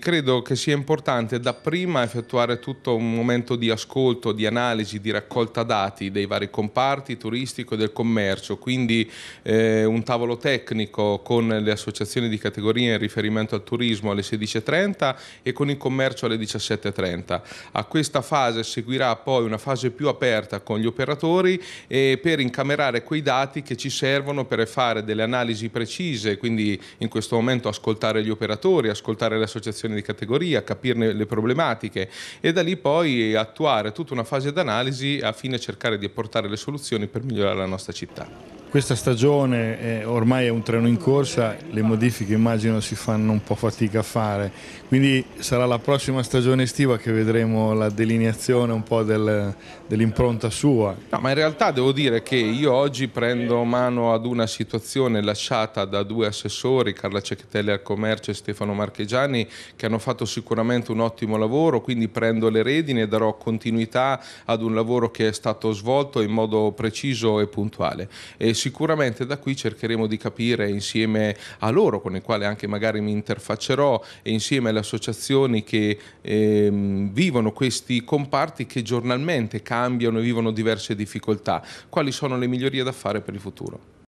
Credo che sia importante dapprima effettuare tutto un momento di ascolto, di analisi, di raccolta dati dei vari comparti turistico e del commercio, quindi eh, un tavolo tecnico con le associazioni di categoria in riferimento al turismo alle 16.30 e con il commercio alle 17.30. A questa fase seguirà poi una fase più aperta con gli operatori eh, per incamerare quei dati che ci servono per fare delle analisi precise, quindi in questo momento ascoltare gli operatori, ascoltare le associazioni formazione di categoria, capirne le problematiche e da lì poi attuare tutta una fase d'analisi a fine cercare di apportare le soluzioni per migliorare la nostra città. Questa stagione è eh, ormai è un treno in corsa, le modifiche immagino si fanno un po' fatica a fare, quindi sarà la prossima stagione estiva che vedremo la delineazione un po' del, dell'impronta sua. No, ma in realtà devo dire che io oggi prendo mano ad una situazione lasciata da due assessori, Carla Cecchettelli al commercio e Stefano Marchegiani, che hanno fatto sicuramente un ottimo lavoro, quindi prendo le redini e darò continuità ad un lavoro che è stato svolto in modo preciso e puntuale. E sicuramente da qui cercheremo di capire insieme a loro, con i quali anche magari mi interfaccerò, e insieme alle associazioni che ehm, vivono questi comparti che giornalmente cambiano e vivono diverse difficoltà, quali sono le migliorie da fare per il futuro.